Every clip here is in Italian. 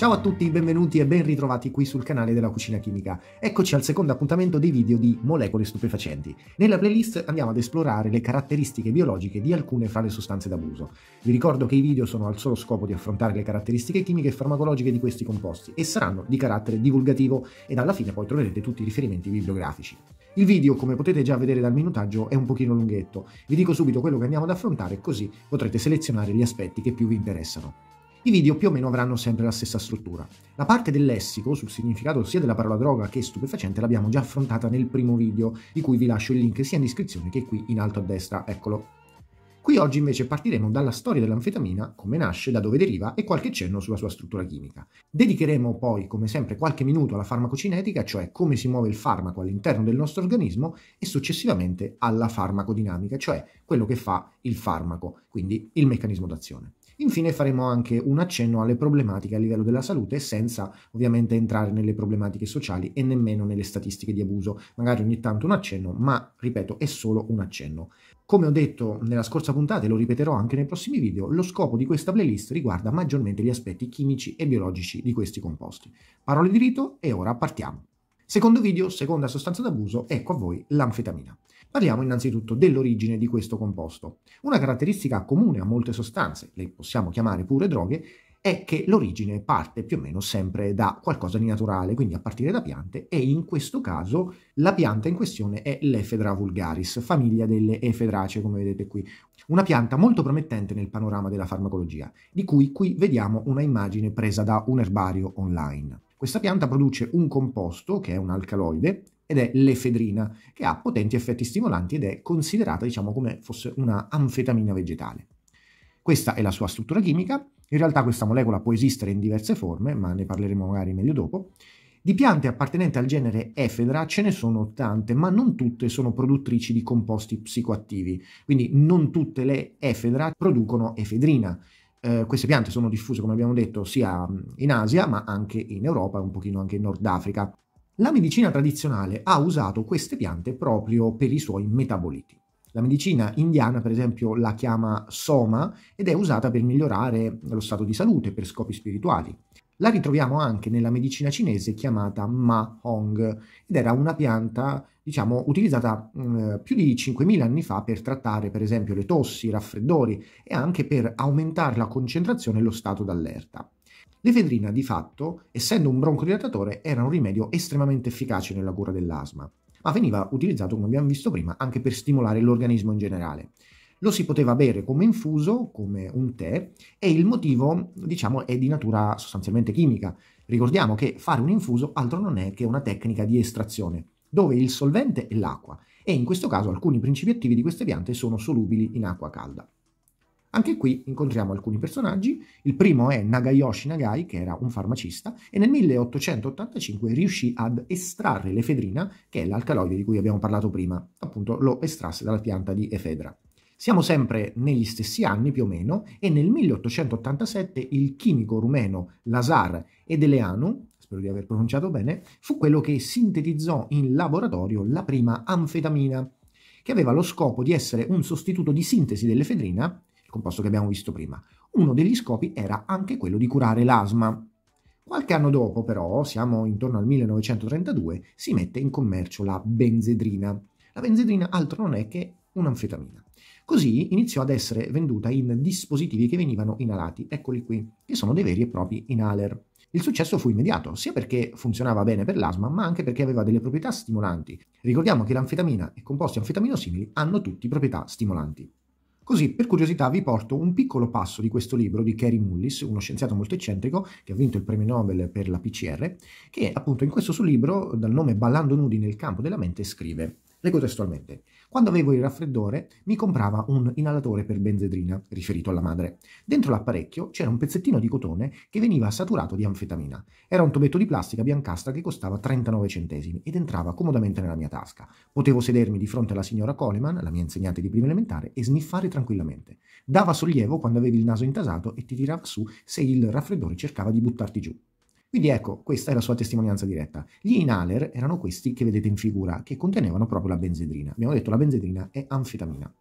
Ciao a tutti, benvenuti e ben ritrovati qui sul canale della Cucina Chimica. Eccoci al secondo appuntamento dei video di Molecole Stupefacenti. Nella playlist andiamo ad esplorare le caratteristiche biologiche di alcune fra le sostanze d'abuso. Vi ricordo che i video sono al solo scopo di affrontare le caratteristiche chimiche e farmacologiche di questi composti e saranno di carattere divulgativo ed alla fine poi troverete tutti i riferimenti bibliografici. Il video, come potete già vedere dal minutaggio, è un pochino lunghetto. Vi dico subito quello che andiamo ad affrontare così potrete selezionare gli aspetti che più vi interessano. I video più o meno avranno sempre la stessa struttura. La parte del lessico sul significato sia della parola droga che stupefacente l'abbiamo già affrontata nel primo video, di cui vi lascio il link sia in descrizione che qui in alto a destra, eccolo. Qui oggi invece partiremo dalla storia dell'anfetamina, come nasce, da dove deriva e qualche cenno sulla sua struttura chimica. Dedicheremo poi, come sempre, qualche minuto alla farmacocinetica, cioè come si muove il farmaco all'interno del nostro organismo e successivamente alla farmacodinamica, cioè quello che fa il farmaco, quindi il meccanismo d'azione. Infine faremo anche un accenno alle problematiche a livello della salute senza ovviamente entrare nelle problematiche sociali e nemmeno nelle statistiche di abuso, magari ogni tanto un accenno, ma ripeto è solo un accenno. Come ho detto nella scorsa puntata e lo ripeterò anche nei prossimi video, lo scopo di questa playlist riguarda maggiormente gli aspetti chimici e biologici di questi composti. Parole di rito e ora partiamo. Secondo video, seconda sostanza d'abuso, ecco a voi l'anfetamina. Parliamo innanzitutto dell'origine di questo composto. Una caratteristica comune a molte sostanze, le possiamo chiamare pure droghe, è che l'origine parte più o meno sempre da qualcosa di naturale, quindi a partire da piante e in questo caso la pianta in questione è l'Ephedra vulgaris, famiglia delle Ephedracee come vedete qui, una pianta molto promettente nel panorama della farmacologia, di cui qui vediamo una immagine presa da un erbario online. Questa pianta produce un composto che è un alcaloide, ed è l'efedrina, che ha potenti effetti stimolanti ed è considerata diciamo come fosse una anfetamina vegetale. Questa è la sua struttura chimica, in realtà questa molecola può esistere in diverse forme, ma ne parleremo magari meglio dopo. Di piante appartenenti al genere Efedra ce ne sono tante, ma non tutte sono produttrici di composti psicoattivi, quindi non tutte le Efedra producono efedrina. Eh, queste piante sono diffuse, come abbiamo detto, sia in Asia, ma anche in Europa e un pochino anche in Nord Africa. La medicina tradizionale ha usato queste piante proprio per i suoi metaboliti. La medicina indiana, per esempio, la chiama soma ed è usata per migliorare lo stato di salute per scopi spirituali. La ritroviamo anche nella medicina cinese chiamata Ma Hong ed era una pianta, diciamo, utilizzata mh, mm, più di 5.000 anni fa per trattare, per esempio, le tossi, i raffreddori e anche per aumentare la concentrazione e lo stato d'allerta. L'efedrina, di fatto, essendo un broncodilatatore, era un rimedio estremamente efficace nella cura dell'asma, ma veniva utilizzato, come abbiamo visto prima, anche per stimolare l'organismo in generale. Lo si poteva bere come infuso, come un tè, e il motivo, diciamo, è di natura sostanzialmente chimica. Ricordiamo che fare un infuso altro non è che una tecnica di estrazione, dove il solvente è l'acqua, e in questo caso alcuni principi attivi di queste piante sono solubili in acqua calda. Anche qui incontriamo alcuni personaggi, il primo è Nagayoshi Nagai che era un farmacista e nel 1885 riuscì ad estrarre l'efedrina che è l'alcaloide di cui abbiamo parlato prima, appunto lo estrasse dalla pianta di efedra. Siamo sempre negli stessi anni più o meno e nel 1887 il chimico rumeno Lazar Edeleanu, spero di aver pronunciato bene, fu quello che sintetizzò in laboratorio la prima anfetamina, che aveva lo scopo di essere un sostituto di sintesi dell'efedrina il composto che abbiamo visto prima. Uno degli scopi era anche quello di curare l'asma. Qualche anno dopo, però, siamo intorno al 1932, si mette in commercio la benzedrina. La benzedrina altro non è che un'anfetamina. Così iniziò ad essere venduta in dispositivi che venivano inalati, eccoli qui, che sono dei veri e propri inhaler. Il successo fu immediato, sia perché funzionava bene per l'asma, ma anche perché aveva delle proprietà stimolanti. Ricordiamo che l'anfetamina e composti anfetaminosili hanno tutti proprietà stimolanti. Così, per curiosità, vi porto un piccolo passo di questo libro di Kerry Mullis, uno scienziato molto eccentrico che ha vinto il premio Nobel per la PCR, che appunto in questo suo libro, dal nome Ballando nudi nel campo della mente, scrive, leggo testualmente, quando avevo il raffreddore mi comprava un inalatore per benzedrina, riferito alla madre. Dentro l'apparecchio c'era un pezzettino di cotone che veniva saturato di anfetamina. Era un tubetto di plastica biancastra che costava 39 centesimi ed entrava comodamente nella mia tasca. Potevo sedermi di fronte alla signora Coleman, la mia insegnante di prima elementare, e sniffare tranquillamente. Dava sollievo quando avevi il naso intasato e ti tirava su se il raffreddore cercava di buttarti giù. Quindi ecco, questa è la sua testimonianza diretta. Gli inhaler erano questi che vedete in figura, che contenevano proprio la benzedrina. Abbiamo detto che la benzedrina è anfetamina.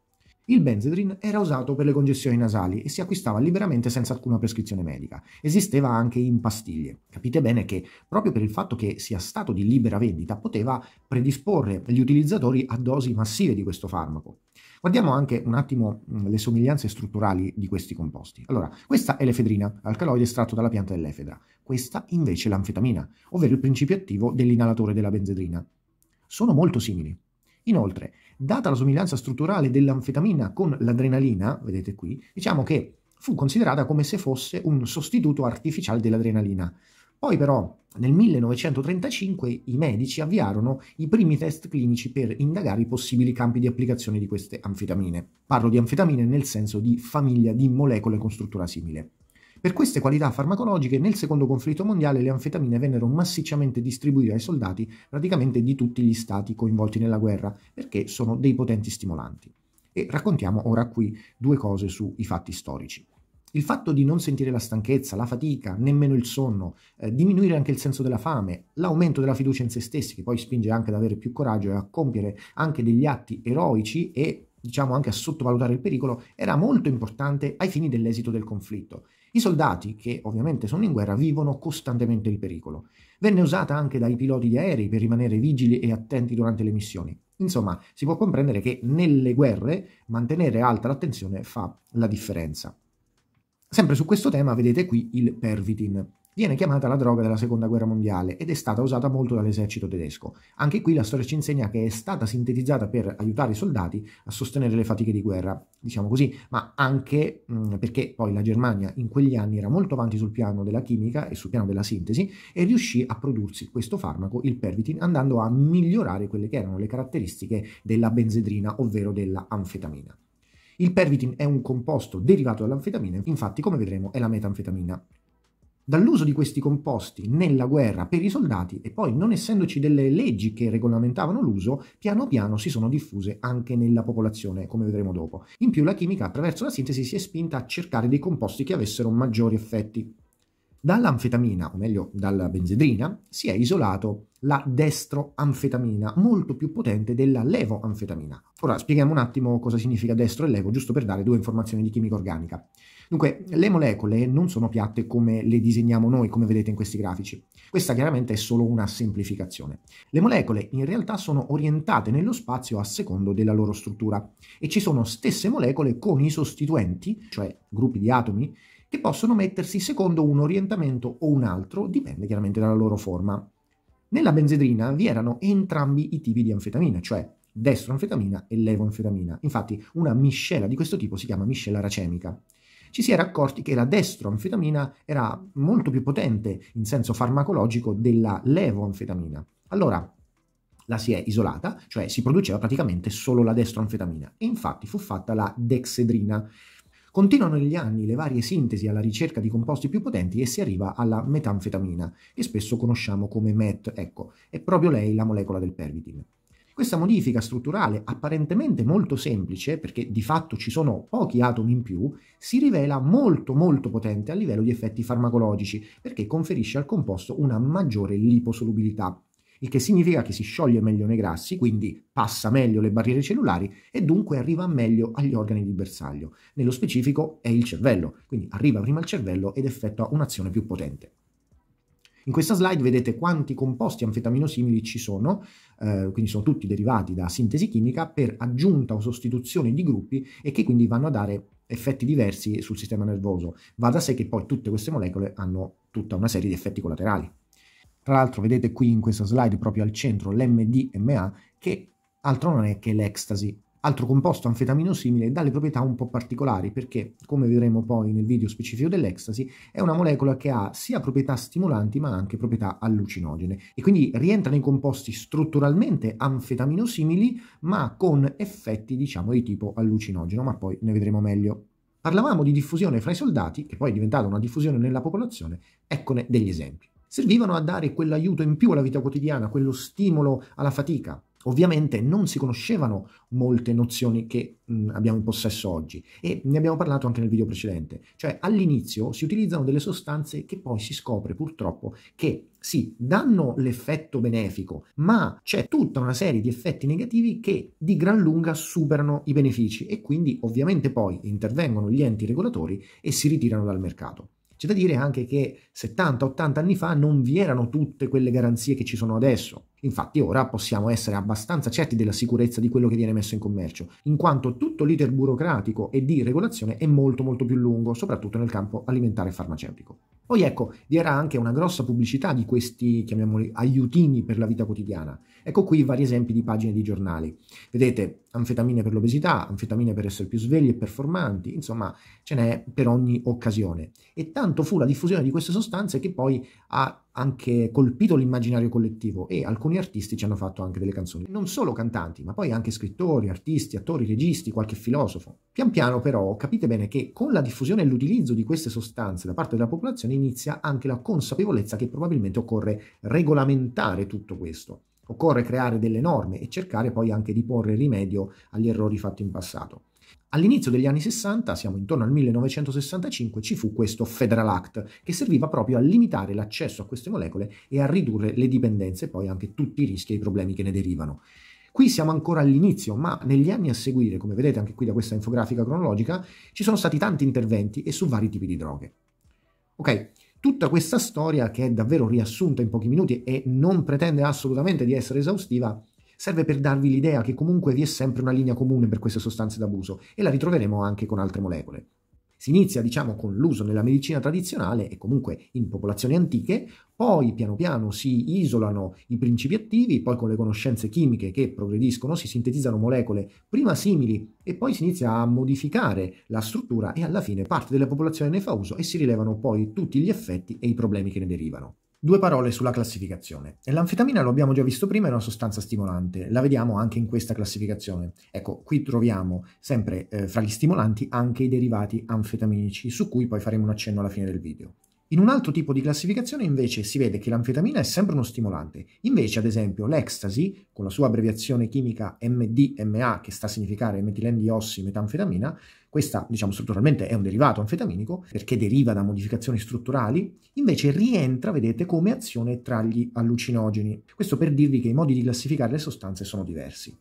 Il Benzedrin era usato per le congestioni nasali e si acquistava liberamente senza alcuna prescrizione medica. Esisteva anche in pastiglie. Capite bene che proprio per il fatto che sia stato di libera vendita poteva predisporre gli utilizzatori a dosi massive di questo farmaco. Guardiamo anche un attimo mm, le somiglianze strutturali di questi composti. Allora, questa è l'efedrina, alcaloide estratto dalla pianta dell'efedra. Questa invece è l'anfetamina, ovvero il principio attivo dell'inalatore della benzedrina. Sono molto simili. Inoltre, data la somiglianza strutturale dell'anfetamina con l'adrenalina, vedete qui, diciamo che fu considerata come se fosse un sostituto artificiale dell'adrenalina. Poi però nel 1935 i medici avviarono i primi test clinici per indagare i possibili campi di applicazione di queste anfetamine. Parlo di anfetamine nel senso di famiglia di molecole con struttura simile. Per queste qualità farmacologiche nel secondo conflitto mondiale le anfetamine vennero massicciamente distribuite ai soldati praticamente di tutti gli stati coinvolti nella guerra perché sono dei potenti stimolanti. E raccontiamo ora qui due cose sui fatti storici. Il fatto di non sentire la stanchezza, la fatica, nemmeno il sonno, eh, diminuire anche il senso della fame, l'aumento della fiducia in se stessi, che poi spinge anche ad avere più coraggio e a compiere anche degli atti eroici e diciamo anche a sottovalutare il pericolo, era molto importante ai fini dell'esito del conflitto. I soldati, che ovviamente sono in guerra, vivono costantemente il pericolo. Venne usata anche dai piloti di aerei per rimanere vigili e attenti durante le missioni. Insomma, si può comprendere che nelle guerre mantenere alta l'attenzione fa la differenza. Sempre su questo tema vedete qui il pervitin. Viene chiamata la droga della seconda guerra mondiale ed è stata usata molto dall'esercito tedesco. Anche qui la storia ci insegna che è stata sintetizzata per aiutare i soldati a sostenere le fatiche di guerra, diciamo così, ma anche mh, mm, perché poi la Germania in quegli anni era molto avanti sul piano della chimica e sul piano della sintesi e riuscì a prodursi questo farmaco, il pervitin, andando a migliorare quelle che erano le caratteristiche della benzedrina, ovvero della anfetamina. Il pervitin è un composto derivato dall'anfetamina, infatti come vedremo è la metanfetamina. Dall'uso di questi composti nella guerra per i soldati e poi non essendoci delle leggi che regolamentavano l'uso, piano piano si sono diffuse anche nella popolazione, come vedremo dopo. In più la chimica attraverso la sintesi si è spinta a cercare dei composti che avessero maggiori effetti. Dall'anfetamina, o meglio dalla benzedrina, si è isolato la destroanfetamina, molto più potente della levoanfetamina. Ora spieghiamo un attimo cosa significa destro e levo, giusto per dare due informazioni di chimica organica. Dunque, le molecole non sono piatte come le disegniamo noi, come vedete in questi grafici. Questa chiaramente è solo una semplificazione. Le molecole in realtà sono orientate nello spazio a secondo della loro struttura e ci sono stesse molecole con i sostituenti, cioè gruppi di atomi, che possono mettersi secondo un orientamento o un altro, dipende chiaramente dalla loro forma. Nella benzedrina vi erano entrambi i tipi di anfetamina, cioè destroanfetamina e levoanfetamina. Infatti una miscela di questo tipo si chiama miscela racemica. Ci si era accorti che la destroanfetamina era molto più potente in senso farmacologico della levoanfetamina. Allora, la si è isolata, cioè si produceva praticamente solo la destroanfetamina. E infatti fu fatta la dexedrina, Continuano negli anni le varie sintesi alla ricerca di composti più potenti e si arriva alla metanfetamina, che spesso conosciamo come MET, ecco, è proprio lei la molecola del pervitin. Questa modifica strutturale, apparentemente molto semplice, perché di fatto ci sono pochi atomi in più, si rivela molto molto potente a livello di effetti farmacologici, perché conferisce al composto una maggiore liposolubilità, il che significa che si scioglie meglio nei grassi, quindi passa meglio le barriere cellulari e dunque arriva meglio agli organi di bersaglio. Nello specifico è il cervello, quindi arriva prima al cervello ed effettua un'azione più potente. In questa slide vedete quanti composti anfetaminossimili ci sono, eh, quindi sono tutti derivati da sintesi chimica per aggiunta o sostituzione di gruppi e che quindi vanno a dare effetti diversi sul sistema nervoso. Va da sé che poi tutte queste molecole hanno tutta una serie di effetti collaterali. Tra l'altro vedete qui in questa slide proprio al centro l'MDMA che altro non è che l'ecstasy, altro composto anfetamino simile dalle proprietà un po' particolari perché, come vedremo poi nel video specifico dell'ecstasy, è una molecola che ha sia proprietà stimolanti ma anche proprietà allucinogene e quindi rientra nei composti strutturalmente anfetamino simili ma con effetti diciamo di tipo allucinogeno, ma poi ne vedremo meglio. Parlavamo di diffusione fra i soldati, che poi è diventata una diffusione nella popolazione, eccone degli esempi servivano a dare quell'aiuto in più alla vita quotidiana, quello stimolo alla fatica. Ovviamente non si conoscevano molte nozioni che mh, mm, abbiamo in possesso oggi e ne abbiamo parlato anche nel video precedente, cioè all'inizio si utilizzano delle sostanze che poi si scopre purtroppo che sì, danno l'effetto benefico, ma c'è tutta una serie di effetti negativi che di gran lunga superano i benefici e quindi ovviamente poi intervengono gli enti regolatori e si ritirano dal mercato. C'è da dire anche che 70-80 anni fa non vi erano tutte quelle garanzie che ci sono adesso. Infatti ora possiamo essere abbastanza certi della sicurezza di quello che viene messo in commercio, in quanto tutto l'iter burocratico e di regolazione è molto molto più lungo, soprattutto nel campo alimentare e farmaceutico. Poi ecco, vi era anche una grossa pubblicità di questi, chiamiamoli, aiutini per la vita quotidiana. Ecco qui vari esempi di pagine di giornali. Vedete, anfetamine per l'obesità, anfetamine per essere più svegli e performanti, insomma, ce n'è per ogni occasione. E tanto fu la diffusione di queste sostanze che poi ha anche colpito l'immaginario collettivo e alcuni artisti ci hanno fatto anche delle canzoni. Non solo cantanti, ma poi anche scrittori, artisti, attori, registi, qualche filosofo. Pian piano però capite bene che con la diffusione e l'utilizzo di queste sostanze da parte della popolazione inizia anche la consapevolezza che probabilmente occorre regolamentare tutto questo. Occorre creare delle norme e cercare poi anche di porre rimedio agli errori fatti in passato. All'inizio degli anni 60, siamo intorno al 1965, ci fu questo Federal Act che serviva proprio a limitare l'accesso a queste molecole e a ridurre le dipendenze e poi anche tutti i rischi e i problemi che ne derivano. Qui siamo ancora all'inizio, ma negli anni a seguire, come vedete anche qui da questa infografica cronologica, ci sono stati tanti interventi e su vari tipi di droghe. Ok, tutta questa storia che è davvero riassunta in pochi minuti e non pretende assolutamente di essere esaustiva, serve per darvi l'idea che comunque vi è sempre una linea comune per queste sostanze d'abuso e la ritroveremo anche con altre molecole. Si inizia diciamo con l'uso nella medicina tradizionale e comunque in popolazioni antiche, poi piano piano si isolano i principi attivi, poi con le conoscenze chimiche che progrediscono si sintetizzano molecole prima simili e poi si inizia a modificare la struttura e alla fine parte della popolazione ne fa uso e si rilevano poi tutti gli effetti e i problemi che ne derivano. Due parole sulla classificazione. L'anfetamina lo abbiamo già visto prima, è una sostanza stimolante, la vediamo anche in questa classificazione. Ecco, qui troviamo sempre eh, fra gli stimolanti anche i derivati anfetaminici, su cui poi faremo un accenno alla fine del video. In un altro tipo di classificazione invece si vede che l'anfetamina è sempre uno stimolante, invece ad esempio l'ecstasy, con la sua abbreviazione chimica MDMA che sta a significare metilendiossi metanfetamina, questa, diciamo, strutturalmente è un derivato anfetaminico perché deriva da modificazioni strutturali, invece rientra, vedete, come azione tra gli allucinogeni. Questo per dirvi che i modi di classificare le sostanze sono diversi.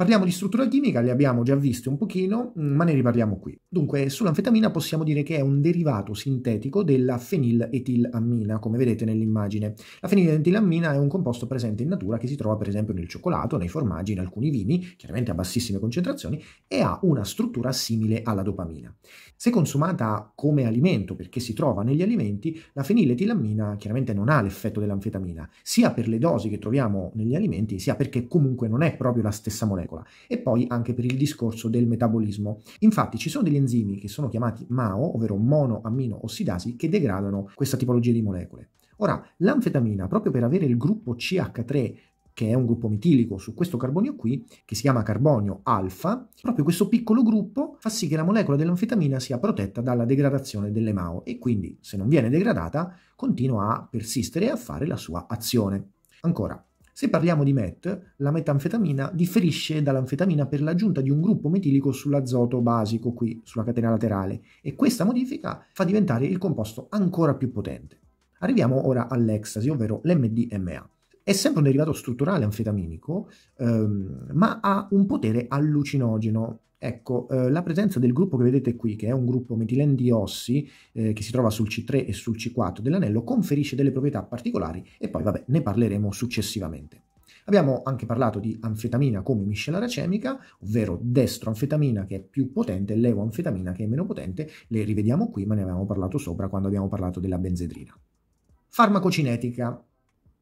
Parliamo di struttura chimica, le abbiamo già viste un pochino, mm, ma ne riparliamo qui. Dunque, sull'anfetamina possiamo dire che è un derivato sintetico della feniletilammina, come vedete nell'immagine. La feniletilammina è un composto presente in natura che si trova per esempio nel cioccolato, nei formaggi, in alcuni vini, chiaramente a bassissime concentrazioni, e ha una struttura simile alla dopamina. Se consumata come alimento, perché si trova negli alimenti, la feniletilammina chiaramente non ha l'effetto dell'anfetamina, sia per le dosi che troviamo negli alimenti, sia perché comunque non è proprio la stessa molecola molecola e poi anche per il discorso del metabolismo. Infatti ci sono degli enzimi che sono chiamati MAO, ovvero monoamminoossidasi, che degradano questa tipologia di molecole. Ora, l'anfetamina, proprio per avere il gruppo CH3 che è un gruppo metilico su questo carbonio qui, che si chiama carbonio alfa, proprio questo piccolo gruppo fa sì che la molecola dell'anfetamina sia protetta dalla degradazione delle MAO e quindi se non viene degradata continua a persistere e a fare la sua azione. Ancora, se parliamo di MET, la metanfetamina differisce dall'anfetamina per l'aggiunta di un gruppo metilico sull'azoto basico qui sulla catena laterale e questa modifica fa diventare il composto ancora più potente. Arriviamo ora all'ecstasy, ovvero l'MDMA. È sempre un derivato strutturale anfetaminico, ehm, ma ha un potere allucinogeno Ecco, eh, la presenza del gruppo che vedete qui, che è un gruppo metilen metilendiosi eh, che si trova sul C3 e sul C4 dell'anello, conferisce delle proprietà particolari e poi, vabbè, ne parleremo successivamente. Abbiamo anche parlato di anfetamina come miscela racemica, ovvero destroanfetamina che è più potente e levoanfetamina che è meno potente, le rivediamo qui ma ne avevamo parlato sopra quando abbiamo parlato della benzedrina. Farmacocinetica,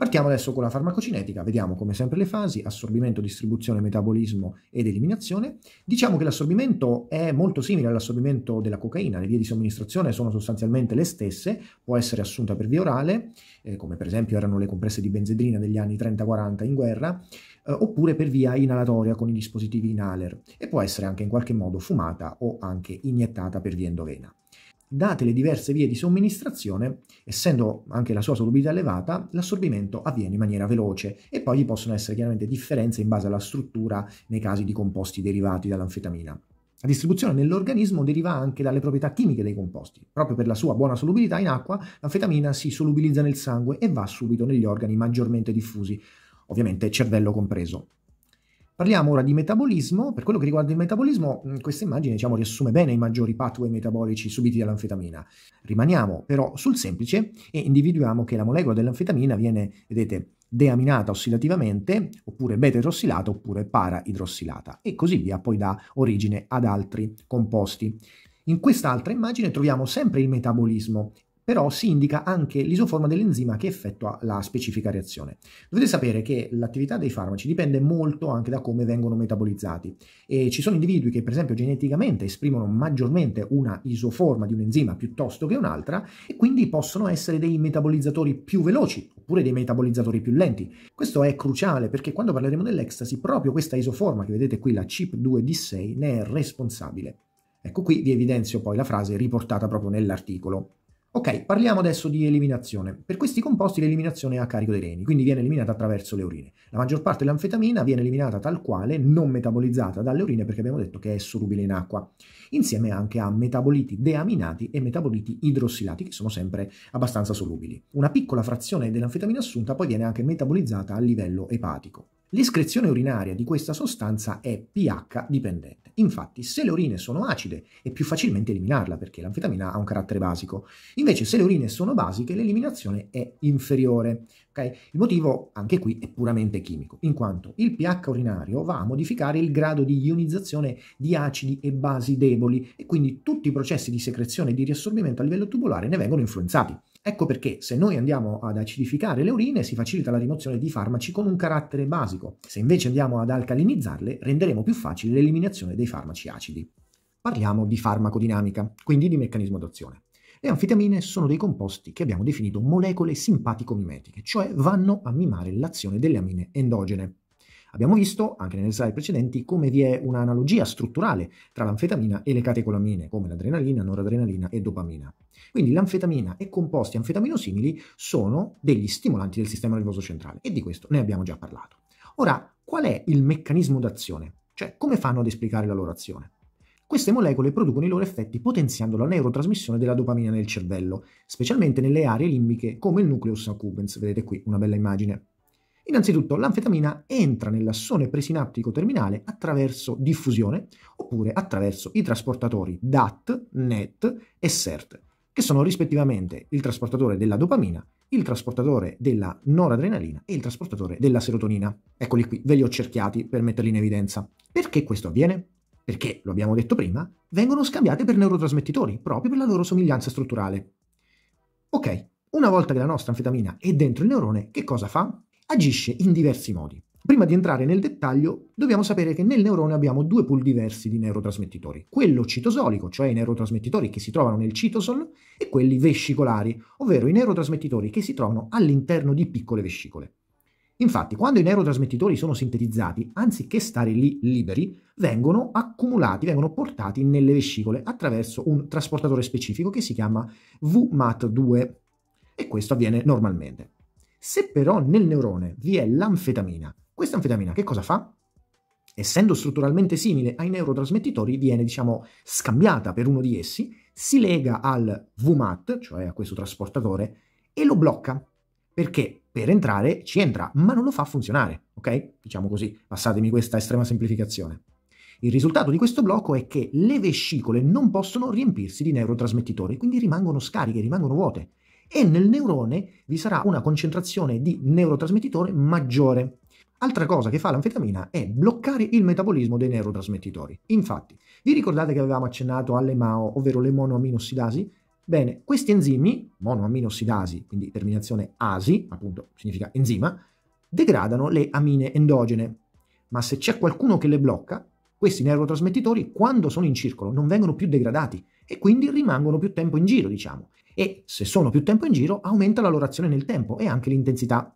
Partiamo adesso con la farmacocinetica, vediamo come sempre le fasi, assorbimento, distribuzione, metabolismo ed eliminazione. Diciamo che l'assorbimento è molto simile all'assorbimento della cocaina, le vie di somministrazione sono sostanzialmente le stesse, può essere assunta per via orale, eh, come per esempio erano le compresse di benzedrina degli anni 30-40 in guerra, eh, oppure per via inalatoria con i dispositivi inhaler e può essere anche in qualche modo fumata o anche iniettata per via endovena. Date le diverse vie di somministrazione, essendo anche la sua solubilità elevata, l'assorbimento avviene in maniera veloce e poi vi possono essere chiaramente differenze in base alla struttura nei casi di composti derivati dall'anfetamina. La distribuzione nell'organismo deriva anche dalle proprietà chimiche dei composti. Proprio per la sua buona solubilità in acqua, l'anfetamina si solubilizza nel sangue e va subito negli organi maggiormente diffusi, ovviamente cervello compreso. Parliamo ora di metabolismo, per quello che riguarda il metabolismo mm, questa immagine diciamo, riassume bene i maggiori pathway metabolici subiti dall'anfetamina. Rimaniamo però sul semplice e individuiamo che la molecola dell'anfetamina viene, vedete, deaminata ossidativamente, oppure beta-idrossilata, oppure para-idrossilata, e così via, poi dà origine ad altri composti. In quest'altra immagine troviamo sempre il metabolismo però si indica anche l'isoforma dell'enzima che effettua la specifica reazione. Dovete sapere che l'attività dei farmaci dipende molto anche da come vengono metabolizzati e ci sono individui che per esempio geneticamente esprimono maggiormente una isoforma di un enzima piuttosto che un'altra e quindi possono essere dei metabolizzatori più veloci oppure dei metabolizzatori più lenti. Questo è cruciale perché quando parleremo dell'ecstasy proprio questa isoforma che vedete qui la CYP2D6 ne è responsabile. Ecco qui vi evidenzio poi la frase riportata proprio nell'articolo. Ok, parliamo adesso di eliminazione. Per questi composti l'eliminazione è a carico dei reni, quindi viene eliminata attraverso le urine. La maggior parte dell'anfetamina viene eliminata tal quale, non metabolizzata dalle urine perché abbiamo detto che è solubile in acqua, insieme anche a metaboliti deaminati e metaboliti idrossilati che sono sempre abbastanza solubili. Una piccola frazione dell'anfetamina assunta poi viene anche metabolizzata a livello epatico. L'escrezione urinaria di questa sostanza è pH dipendente. Infatti, se le urine sono acide è più facilmente eliminarla perché l'anfetamina ha un carattere basico. Invece, se le urine sono basiche, l'eliminazione è inferiore. Okay? Il motivo anche qui è puramente chimico, in quanto il pH urinario va a modificare il grado di ionizzazione di acidi e basi deboli e quindi tutti i processi di secrezione e di riassorbimento a livello tubulare ne vengono influenzati. Ecco perché se noi andiamo ad acidificare le urine si facilita la rimozione di farmaci con un carattere basico, se invece andiamo ad alcalinizzarle renderemo più facile l'eliminazione dei farmaci acidi. Parliamo di farmacodinamica, quindi di meccanismo d'azione. Le anfetamine sono dei composti che abbiamo definito molecole simpatico-mimetiche, cioè vanno a mimare l'azione delle amine endogene. Abbiamo visto, anche nelle slide precedenti, come vi è un'analogia strutturale tra l'anfetamina e le catecolamine, come l'adrenalina, noradrenalina e dopamina. Quindi l'anfetamina e composti anfetaminosili sono degli stimolanti del sistema nervoso centrale e di questo ne abbiamo già parlato. Ora, qual è il meccanismo d'azione? Cioè, come fanno ad esplicare la loro azione? Queste molecole producono i loro effetti potenziando la neurotrasmissione della dopamina nel cervello, specialmente nelle aree limbiche come il nucleus accumbens, vedete qui una bella immagine. Innanzitutto, l'anfetamina entra nell'assone presinaptico terminale attraverso diffusione oppure attraverso i trasportatori DAT, NET e SERT, che sono rispettivamente il trasportatore della dopamina, il trasportatore della noradrenalina e il trasportatore della serotonina. Eccoli qui, ve li ho cerchiati per metterli in evidenza. Perché questo avviene? Perché, lo abbiamo detto prima, vengono scambiate per neurotrasmettitori, proprio per la loro somiglianza strutturale. Ok, una volta che la nostra anfetamina è dentro il neurone, che cosa fa? agisce in diversi modi. Prima di entrare nel dettaglio, dobbiamo sapere che nel neurone abbiamo due pool diversi di neurotrasmettitori, quello citosolico, cioè i neurotrasmettitori che si trovano nel citosol, e quelli vescicolari, ovvero i neurotrasmettitori che si trovano all'interno di piccole vescicole. Infatti, quando i neurotrasmettitori sono sintetizzati, anziché stare lì liberi, vengono accumulati, vengono portati nelle vescicole attraverso un trasportatore specifico che si chiama VMAT2 e questo avviene normalmente. Se però nel neurone vi è l'anfetamina, questa anfetamina che cosa fa? Essendo strutturalmente simile ai neurotrasmettitori, viene diciamo scambiata per uno di essi, si lega al VMAT, cioè a questo trasportatore, e lo blocca, perché per entrare ci entra, ma non lo fa funzionare, ok? Diciamo così, passatemi questa estrema semplificazione. Il risultato di questo blocco è che le vescicole non possono riempirsi di neurotrasmettitori, quindi rimangono scariche, rimangono vuote e nel neurone vi sarà una concentrazione di neurotrasmettitore maggiore. Altra cosa che fa l'anfetamina è bloccare il metabolismo dei neurotrasmettitori. Infatti, vi ricordate che avevamo accennato alle MAO, ovvero le monoaminossidasi? Bene, questi enzimi, monoaminossidasi, quindi terminazione asi, appunto significa enzima, degradano le amine endogene. Ma se c'è qualcuno che le blocca, questi neurotrasmettitori, quando sono in circolo, non vengono più degradati e quindi rimangono più tempo in giro, diciamo, e se sono più tempo in giro aumenta la loro azione nel tempo e anche l'intensità.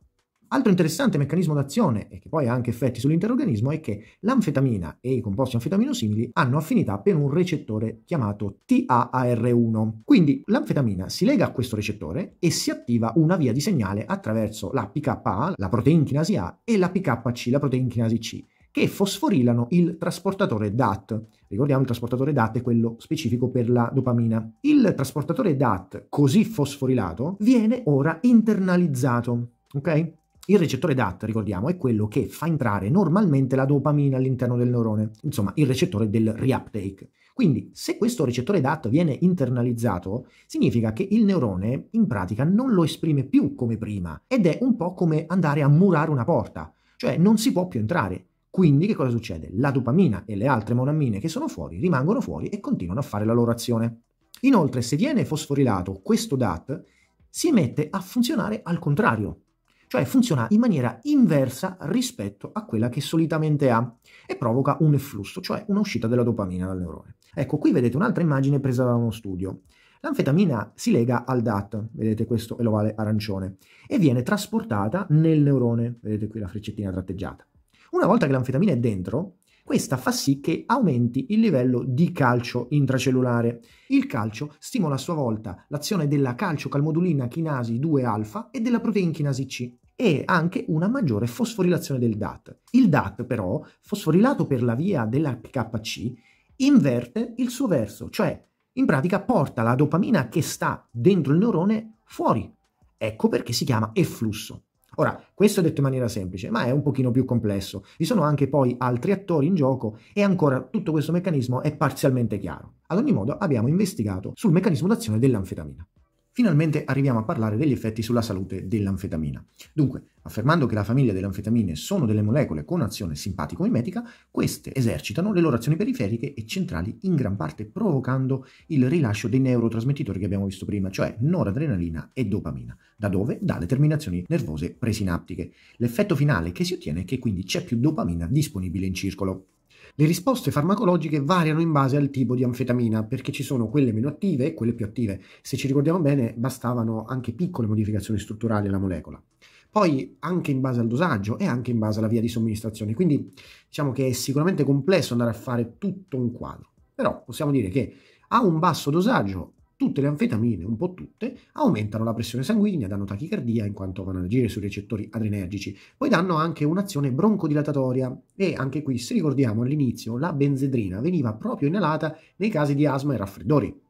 Altro interessante meccanismo d'azione e che poi ha anche effetti sull'interorganismo è che l'anfetamina e i composti anfetaminosili hanno affinità per un recettore chiamato TAAR1. Quindi l'anfetamina si lega a questo recettore e si attiva una via di segnale attraverso la PKA, la proteinchinasi A e la PKC, la proteinchinasi C che fosforilano il trasportatore DAT. Ricordiamo il trasportatore DAT è quello specifico per la dopamina. Il trasportatore DAT così fosforilato viene ora internalizzato, ok? Il recettore DAT, ricordiamo, è quello che fa entrare normalmente la dopamina all'interno del neurone, insomma il recettore del reuptake. Quindi, se questo recettore DAT viene internalizzato, significa che il neurone in pratica non lo esprime più come prima ed è un po' come andare a murare una porta, cioè non si può più entrare. Quindi che cosa succede? La dopamina e le altre monamine che sono fuori rimangono fuori e continuano a fare la loro azione. Inoltre, se viene fosforilato questo DAT, si mette a funzionare al contrario, cioè funziona in maniera inversa rispetto a quella che solitamente ha e provoca un efflusso, cioè un'uscita della dopamina dal neurone. Ecco, qui vedete un'altra immagine presa da uno studio. L'anfetamina si lega al DAT, vedete questo è l'ovale arancione, e viene trasportata nel neurone, vedete qui la freccettina tratteggiata. Una volta che l'anfetamina è dentro, questa fa sì che aumenti il livello di calcio intracellulare. Il calcio stimola a sua volta l'azione della calciocalmodulina chinasi 2-alfa e della chinasi C e anche una maggiore fosforilazione del DAT. Il DAT però, fosforilato per la via della PKC, inverte il suo verso, cioè in pratica porta la dopamina che sta dentro il neurone fuori. Ecco perché si chiama efflusso. Ora, questo è detto in maniera semplice, ma è un pochino più complesso. Vi sono anche poi altri attori in gioco e ancora tutto questo meccanismo è parzialmente chiaro. Ad ogni modo abbiamo investigato sul meccanismo d'azione dell'anfetamina finalmente arriviamo a parlare degli effetti sulla salute dell'anfetamina. Dunque, affermando che la famiglia delle anfetamine sono delle molecole con azione simpatico-mimetica, queste esercitano le loro azioni periferiche e centrali in gran parte provocando il rilascio dei neurotrasmettitori che abbiamo visto prima, cioè noradrenalina e dopamina, da dove? Dalle terminazioni nervose presinaptiche. L'effetto finale che si ottiene è che quindi c'è più dopamina disponibile in circolo. Le risposte farmacologiche variano in base al tipo di anfetamina, perché ci sono quelle meno attive e quelle più attive. Se ci ricordiamo bene, bastavano anche piccole modificazioni strutturali alla molecola. Poi anche in base al dosaggio e anche in base alla via di somministrazione. Quindi diciamo che è sicuramente complesso andare a fare tutto un quadro. Però possiamo dire che a un basso dosaggio tutte le anfetamine, un po' tutte, aumentano la pressione sanguigna, danno tachicardia in quanto vanno ad agire sui recettori adrenergici, poi danno anche un'azione broncodilatatoria e anche qui, se ricordiamo all'inizio, la benzedrina veniva proprio inalata nei casi di asma e raffreddori.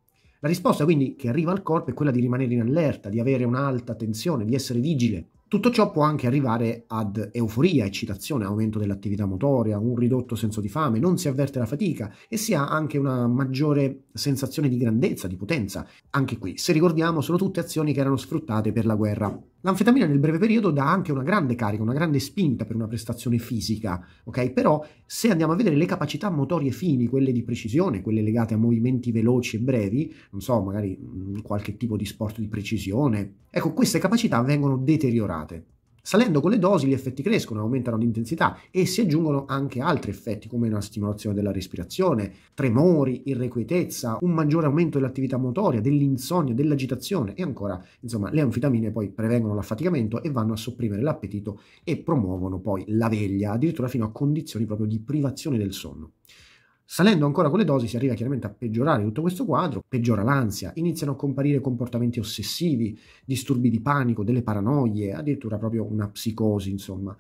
La risposta quindi che arriva al corpo è quella di rimanere in allerta, di avere un'alta tensione, di essere vigile tutto ciò può anche arrivare ad euforia, eccitazione, aumento dell'attività motoria, un ridotto senso di fame, non si avverte la fatica e si ha anche una maggiore sensazione di grandezza, di potenza. Anche qui, se ricordiamo, sono tutte azioni che erano sfruttate per la guerra L'anfetamina nel breve periodo dà anche una grande carica, una grande spinta per una prestazione fisica, ok? Però se andiamo a vedere le capacità motorie fini, quelle di precisione, quelle legate a movimenti veloci e brevi, non so, magari mh, mm, qualche tipo di sport di precisione, ecco, queste capacità vengono deteriorate. Salendo con le dosi gli effetti crescono, aumentano di intensità e si aggiungono anche altri effetti come una stimolazione della respirazione, tremori, irrequietezza, un maggiore aumento dell'attività motoria, dell'insonnia, dell'agitazione e ancora, insomma, le anfitamine poi prevengono l'affaticamento e vanno a sopprimere l'appetito e promuovono poi la veglia, addirittura fino a condizioni proprio di privazione del sonno. Salendo ancora con le dosi si arriva chiaramente a peggiorare tutto questo quadro, peggiora l'ansia, iniziano a comparire comportamenti ossessivi, disturbi di panico, delle paranoie, addirittura proprio una psicosi, insomma.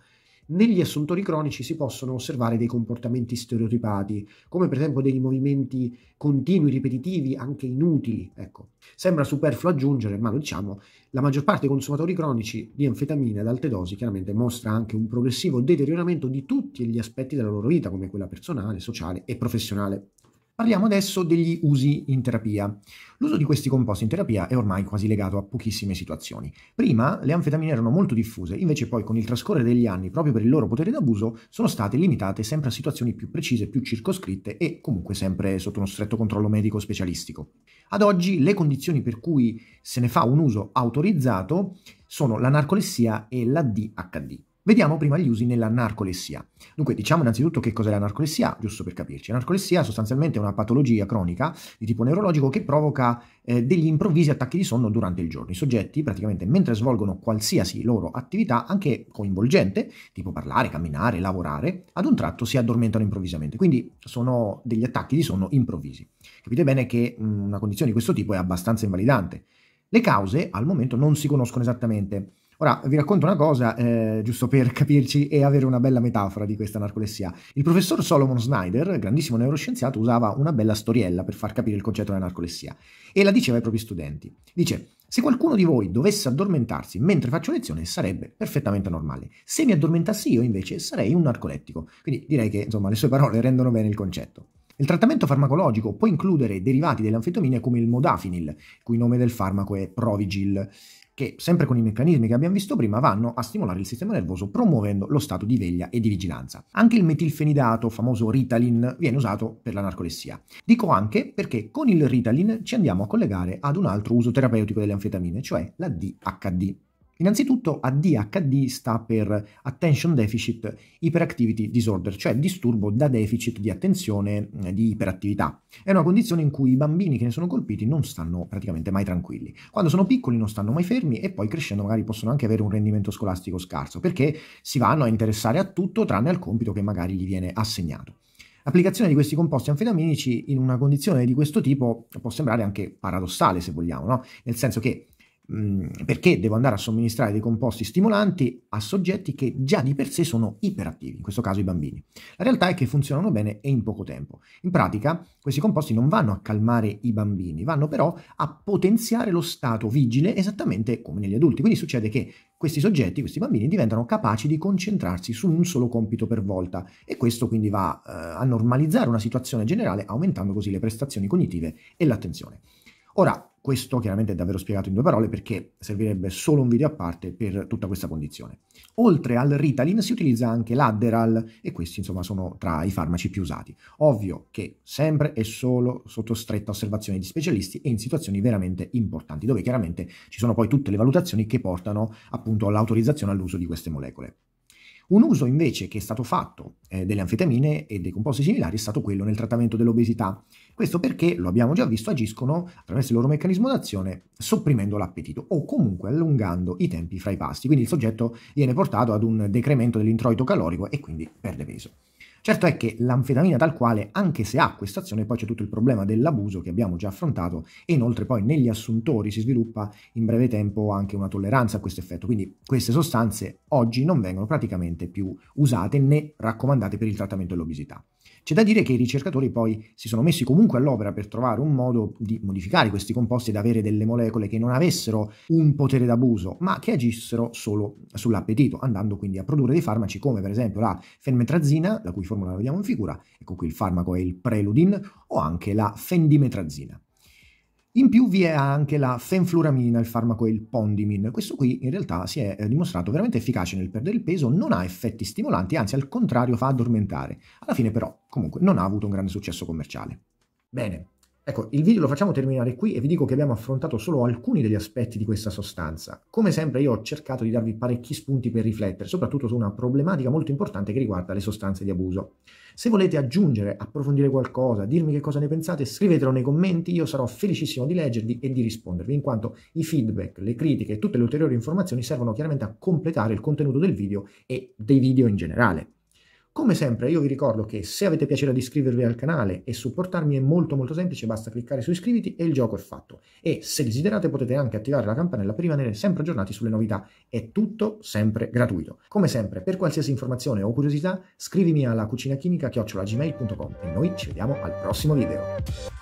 Negli assuntori cronici si possono osservare dei comportamenti stereotipati, come per esempio dei movimenti continui, ripetitivi, anche inutili. Ecco. Sembra superfluo aggiungere, ma lo diciamo, la maggior parte dei consumatori cronici di anfetamine ad alte dosi chiaramente mostra anche un progressivo deterioramento di tutti gli aspetti della loro vita, come quella personale, sociale e professionale. Parliamo adesso degli usi in terapia. L'uso di questi composti in terapia è ormai quasi legato a pochissime situazioni. Prima le anfetamine erano molto diffuse, invece poi con il trascorrere degli anni, proprio per il loro potere d'abuso, sono state limitate sempre a situazioni più precise, più circoscritte e comunque sempre sotto uno stretto controllo medico specialistico. Ad oggi le condizioni per cui se ne fa un uso autorizzato sono la narcolessia e la DHD. Vediamo prima gli usi nella narcolessia. Dunque, diciamo innanzitutto che cos'è la narcolessia, giusto per capirci. La narcolessia sostanzialmente è una patologia cronica di tipo neurologico che provoca eh, degli improvvisi attacchi di sonno durante il giorno. I soggetti, praticamente, mentre svolgono qualsiasi loro attività, anche coinvolgente, tipo parlare, camminare, lavorare, ad un tratto si addormentano improvvisamente. Quindi sono degli attacchi di sonno improvvisi. Capite bene che mh, mm, una condizione di questo tipo è abbastanza invalidante. Le cause al momento non si conoscono esattamente Ora vi racconto una cosa, eh, giusto per capirci e avere una bella metafora di questa narcolessia. Il professor Solomon Snyder, grandissimo neuroscienziato, usava una bella storiella per far capire il concetto della narcolessia e la diceva ai propri studenti. Dice: Se qualcuno di voi dovesse addormentarsi mentre faccio lezione, sarebbe perfettamente normale. Se mi addormentassi io, invece, sarei un narcolettico. Quindi direi che insomma le sue parole rendono bene il concetto. Il trattamento farmacologico può includere derivati delle anfetamine come il modafinil, cui nome del farmaco è Provigil che, sempre con i meccanismi che abbiamo visto prima, vanno a stimolare il sistema nervoso promuovendo lo stato di veglia e di vigilanza. Anche il metilfenidato, famoso Ritalin, viene usato per la narcolessia. Dico anche perché con il Ritalin ci andiamo a collegare ad un altro uso terapeutico delle anfetamine, cioè la DHD. Innanzitutto ADHD sta per Attention Deficit Hyperactivity Disorder, cioè disturbo da deficit di attenzione eh, di iperattività. È una condizione in cui i bambini che ne sono colpiti non stanno praticamente mai tranquilli. Quando sono piccoli non stanno mai fermi e poi crescendo magari possono anche avere un rendimento scolastico scarso, perché si vanno a interessare a tutto tranne al compito che magari gli viene assegnato. L'applicazione di questi composti anfetaminici in una condizione di questo tipo può sembrare anche paradossale, se vogliamo, no? nel senso che perché devo andare a somministrare dei composti stimolanti a soggetti che già di per sé sono iperattivi, in questo caso i bambini. La realtà è che funzionano bene e in poco tempo. In pratica questi composti non vanno a calmare i bambini, vanno però a potenziare lo stato vigile esattamente come negli adulti. Quindi succede che questi soggetti, questi bambini diventano capaci di concentrarsi su un solo compito per volta e questo quindi va eh, a normalizzare una situazione generale aumentando così le prestazioni cognitive e l'attenzione. Ora, questo chiaramente è davvero spiegato in due parole perché servirebbe solo un video a parte per tutta questa condizione. Oltre al Ritalin si utilizza anche l'Adderal e questi insomma sono tra i farmaci più usati. Ovvio che sempre e solo sotto stretta osservazione di specialisti e in situazioni veramente importanti dove chiaramente ci sono poi tutte le valutazioni che portano appunto all'autorizzazione all'uso di queste molecole. Un uso invece che è stato fatto eh, delle anfetamine e dei composti similari è stato quello nel trattamento dell'obesità questo perché, lo abbiamo già visto, agiscono attraverso il loro meccanismo d'azione sopprimendo l'appetito o comunque allungando i tempi fra i pasti, quindi il soggetto viene portato ad un decremento dell'introito calorico e quindi perde peso. Certo è che l'anfetamina tal quale, anche se ha questa azione, poi c'è tutto il problema dell'abuso che abbiamo già affrontato e inoltre poi negli assuntori si sviluppa in breve tempo anche una tolleranza a questo effetto, quindi queste sostanze oggi non vengono praticamente più usate né raccomandate per il trattamento dell'obesità. C'è da dire che i ricercatori poi si sono messi comunque all'opera per trovare un modo di modificare questi composti ed avere delle molecole che non avessero un potere d'abuso, ma che agissero solo sull'appetito, andando quindi a produrre dei farmaci come per esempio la fenmetrazina, la cui formula la vediamo in figura, ecco qui il farmaco è il Preludin, o anche la fendimetrazina. In più vi è anche la fenfluramina, il farmaco il Pondimin. Questo qui in realtà si è eh, dimostrato veramente efficace nel perdere il peso, non ha effetti stimolanti, anzi al contrario fa addormentare. Alla fine però comunque non ha avuto un grande successo commerciale. Bene, Ecco, il video lo facciamo terminare qui e vi dico che abbiamo affrontato solo alcuni degli aspetti di questa sostanza. Come sempre io ho cercato di darvi parecchi spunti per riflettere, soprattutto su una problematica molto importante che riguarda le sostanze di abuso. Se volete aggiungere, approfondire qualcosa, dirmi che cosa ne pensate, scrivetelo nei commenti, io sarò felicissimo di leggervi e di rispondervi, in quanto i feedback, le critiche e tutte le ulteriori informazioni servono chiaramente a completare il contenuto del video e dei video in generale. Come sempre io vi ricordo che se avete piacere di iscrivervi al canale e supportarmi è molto molto semplice, basta cliccare su iscriviti e il gioco è fatto. E se desiderate potete anche attivare la campanella per rimanere sempre aggiornati sulle novità. È tutto sempre gratuito. Come sempre, per qualsiasi informazione o curiosità scrivimi alla cucinachinica.gmail.com e noi ci vediamo al prossimo video.